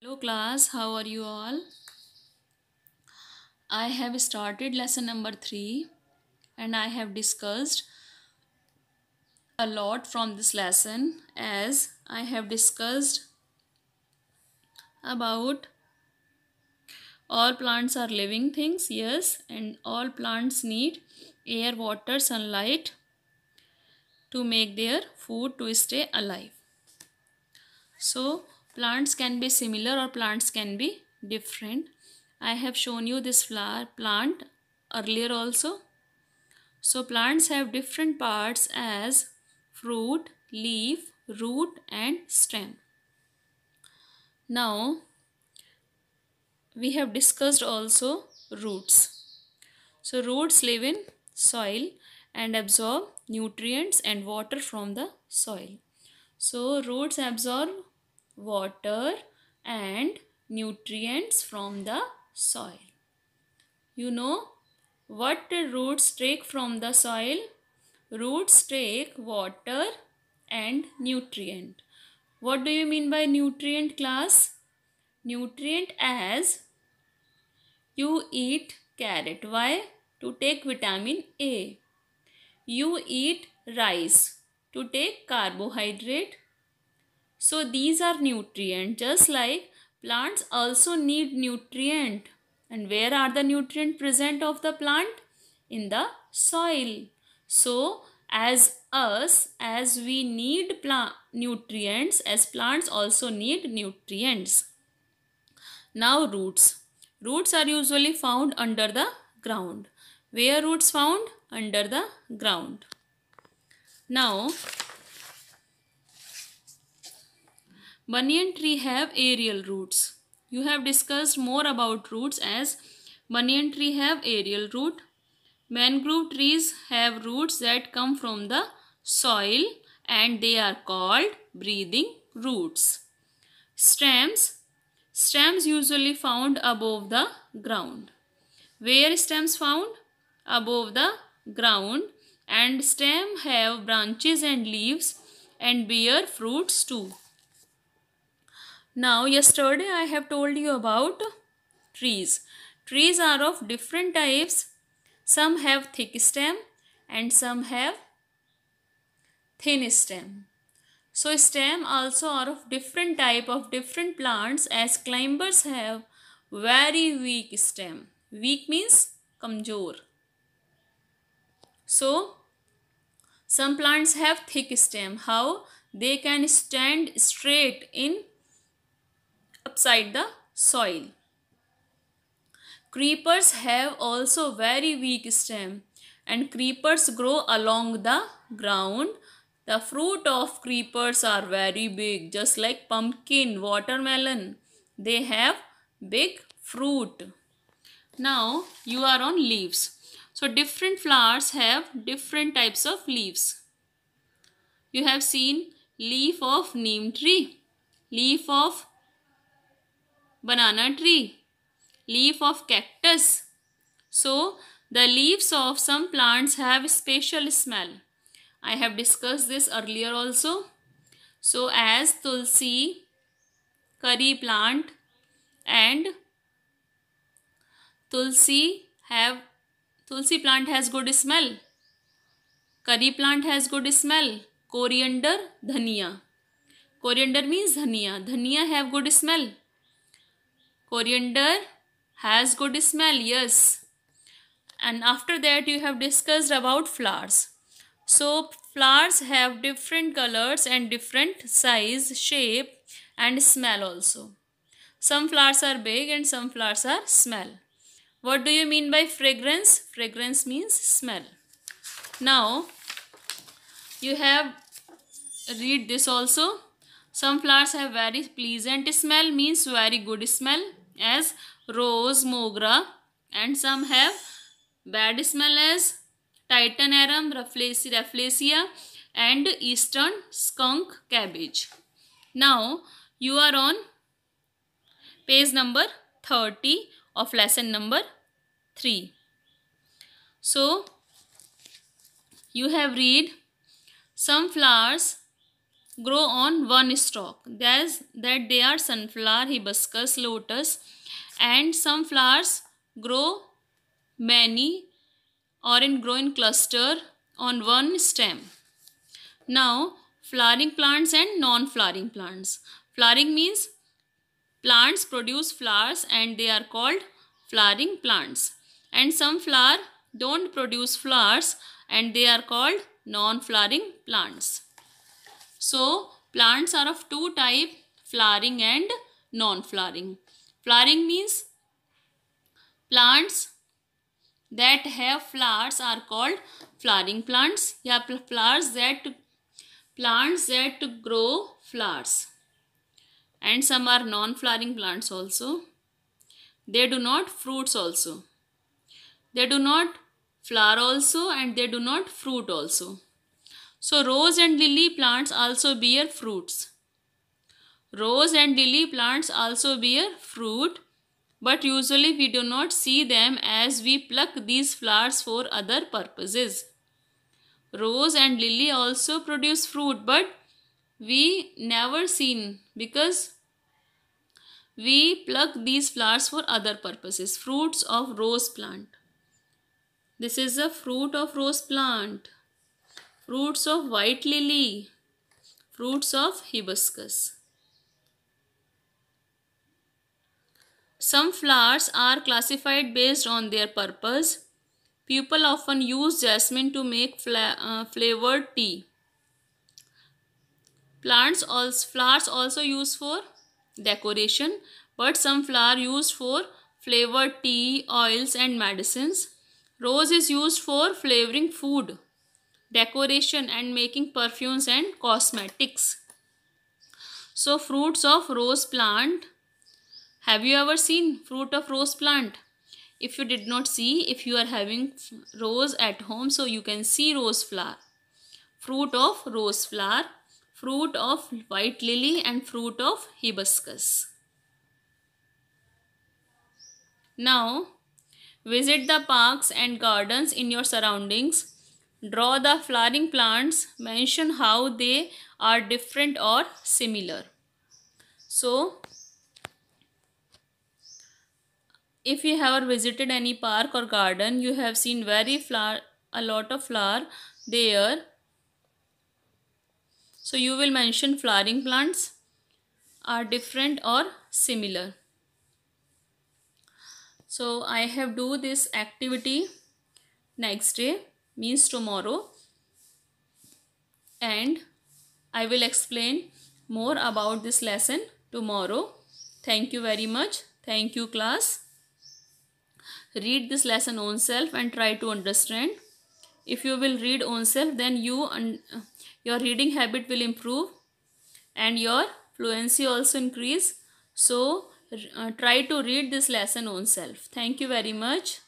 Hello class, how are you all? I have started lesson number 3 and I have discussed a lot from this lesson as I have discussed about all plants are living things, yes, and all plants need air, water, sunlight to make their food to stay alive. So, Plants can be similar or plants can be different. I have shown you this flower plant earlier also. So plants have different parts as fruit, leaf, root and stem. Now we have discussed also roots. So roots live in soil and absorb nutrients and water from the soil. So roots absorb water and nutrients from the soil. You know what roots take from the soil? Roots take water and nutrient. What do you mean by nutrient class? Nutrient as you eat carrot. Why? To take vitamin A. You eat rice to take carbohydrate so these are nutrient just like plants also need nutrient and where are the nutrient present of the plant? In the soil. So as us as we need plant nutrients as plants also need nutrients. Now roots. Roots are usually found under the ground. Where roots found? Under the ground. Now Banyan tree have aerial roots. You have discussed more about roots as banyan tree have aerial root. Mangrove trees have roots that come from the soil and they are called breathing roots. Stems. Stems usually found above the ground. Where stems found? Above the ground and stem have branches and leaves and bear fruits too. Now yesterday I have told you about trees. Trees are of different types. Some have thick stem and some have thin stem. So stem also are of different type of different plants as climbers have very weak stem. Weak means kamjor. So some plants have thick stem. How? They can stand straight in upside the soil. Creepers have also very weak stem and creepers grow along the ground. The fruit of creepers are very big just like pumpkin, watermelon. They have big fruit. Now you are on leaves. So different flowers have different types of leaves. You have seen leaf of neem tree, leaf of banana tree. Leaf of cactus. So, the leaves of some plants have special smell. I have discussed this earlier also. So, as tulsi, curry plant and tulsi have tulsi plant has good smell curry plant has good smell coriander dhania coriander means dhania dhania have good smell coriander has good smell yes and after that you have discussed about flowers so flowers have different colors and different size shape and smell also some flowers are big and some flowers are small what do you mean by fragrance fragrance means smell now you have read this also some flowers have very pleasant smell means very good smell as rose, mogra and some have bad smell as titanarum, rafflesia and eastern skunk cabbage. Now you are on page number 30 of lesson number 3. So you have read some flowers grow on one stalk. That's that they are sunflower, hibiscus, lotus, and some flowers grow many or in growing cluster on one stem. Now, flowering plants and non-flowering plants. Flowering means plants produce flowers and they are called flowering plants. And some flower don't produce flowers and they are called non-flowering plants. So plants are of two type flowering and non-flowering. Flowering means plants that have flowers are called flowering plants. Yeah, flowers that plants that grow flowers. And some are non-flowering plants also. They do not fruits also. They do not flower also and they do not fruit also. So rose and lily plants also bear fruits. Rose and lily plants also bear fruit but usually we do not see them as we pluck these flowers for other purposes. Rose and lily also produce fruit but we never seen because we pluck these flowers for other purposes. Fruits of rose plant. This is a fruit of rose plant. Roots of white lily. Roots of hibiscus. Some flowers are classified based on their purpose. People often use jasmine to make fla uh, flavored tea. Plants also, flowers also used for decoration, but some flower used for flavored tea, oils and medicines. Rose is used for flavoring food decoration and making perfumes and cosmetics. So fruits of rose plant. Have you ever seen fruit of rose plant? If you did not see, if you are having rose at home, so you can see rose flower. Fruit of rose flower, fruit of white lily and fruit of hibiscus. Now, visit the parks and gardens in your surroundings Draw the flowering plants. Mention how they are different or similar. So, if you have visited any park or garden, you have seen very flower, a lot of flower there. So, you will mention flowering plants are different or similar. So, I have do this activity next day means tomorrow and I will explain more about this lesson tomorrow. Thank you very much. Thank you class. Read this lesson on self and try to understand. If you will read on self then you and your reading habit will improve and your fluency also increase. So uh, try to read this lesson on self. Thank you very much.